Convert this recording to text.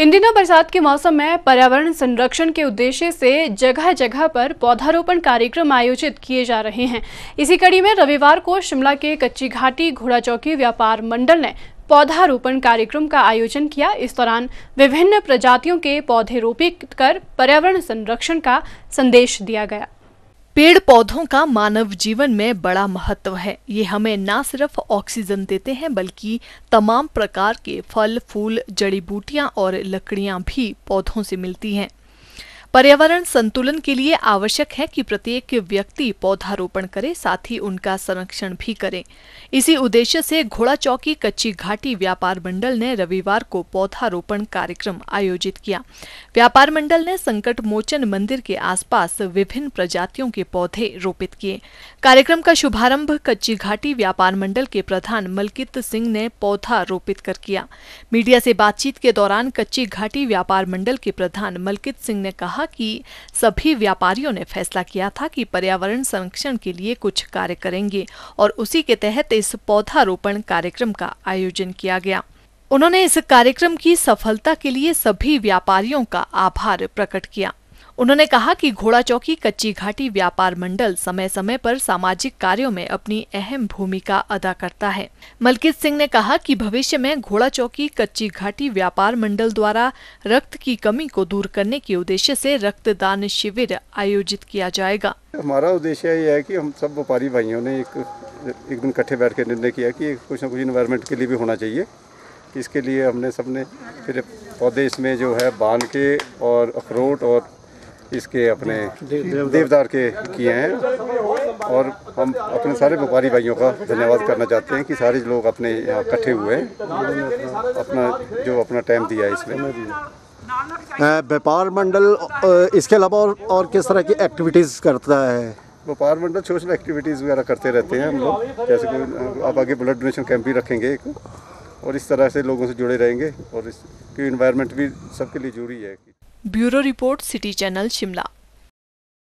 इन दिनों बरसात के मौसम में पर्यावरण संरक्षण के उद्देश्य से जगह जगह पर पौधारोपण कार्यक्रम आयोजित किए जा रहे हैं इसी कड़ी में रविवार को शिमला के कच्ची घाटी घोड़ा चौकी व्यापार मंडल ने पौधारोपण कार्यक्रम का आयोजन किया इस दौरान विभिन्न प्रजातियों के पौधे रोपित कर पर्यावरण संरक्षण का संदेश दिया गया पेड़ पौधों का मानव जीवन में बड़ा महत्व है ये हमें ना सिर्फ ऑक्सीजन देते हैं बल्कि तमाम प्रकार के फल फूल जड़ी बूटियां और लकड़ियां भी पौधों से मिलती हैं पर्यावरण संतुलन के लिए आवश्यक है कि प्रत्येक व्यक्ति पौधारोपण करे साथ ही उनका संरक्षण भी करे इसी उद्देश्य से घोड़ा चौकी कच्ची घाटी व्यापार मंडल ने रविवार को पौधारोपण कार्यक्रम आयोजित किया व्यापार मंडल ने संकट मोचन मंदिर के आसपास विभिन्न प्रजातियों के पौधे रोपित किए कार्यक्रम का शुभारंभ कच्ची घाटी व्यापार मंडल के प्रधान मलकित सिंह ने पौधा रोपित कर किया मीडिया से बातचीत के दौरान कच्ची घाटी व्यापार मंडल के प्रधान मलकित सिंह ने कहा कहा कि सभी व्यापारियों ने फैसला किया था कि पर्यावरण संरक्षण के लिए कुछ कार्य करेंगे और उसी के तहत इस पौधारोपण कार्यक्रम का आयोजन किया गया उन्होंने इस कार्यक्रम की सफलता के लिए सभी व्यापारियों का आभार प्रकट किया उन्होंने कहा कि घोड़ा चौकी कच्ची घाटी व्यापार मंडल समय समय पर सामाजिक कार्यों में अपनी अहम भूमिका अदा करता है मलकित सिंह ने कहा कि भविष्य में घोड़ा चौकी कच्ची घाटी व्यापार मंडल द्वारा रक्त की कमी को दूर करने के उद्देश्य से रक्तदान शिविर आयोजित किया जाएगा हमारा उद्देश्य ये है की हम सब व्यापारी भाइयों ने एक एक दिन इकट्ठे बैठ के निर्णय किया कि कुछ न कुछ इन्वायरमेंट के लिए भी होना चाहिए इसके लिए हमने सबने फिर पौधे इसमें जो है बांध के और अखरोट और इसके अपने देवदार के किए हैं और हम अपने सारे व्यापारी भाइयों का धन्यवाद करना चाहते हैं कि सारे लोग अपने यहाँ इकट्ठे हुए अपना जो अपना टाइम दिया है इसमें व्यापार मंडल इसके अलावा और, और किस तरह की एक्टिविटीज़ करता है व्यापार मंडल सोशल एक्टिविटीज़ वगैरह करते रहते हैं हम लोग जैसे कि आप आगे ब्लड डोनेशन कैंप भी रखेंगे एक और इस तरह से लोगों से जुड़े रहेंगे और इसकी इन्वायरमेंट भी सबके लिए जरूरी है bureau report city channel Shimla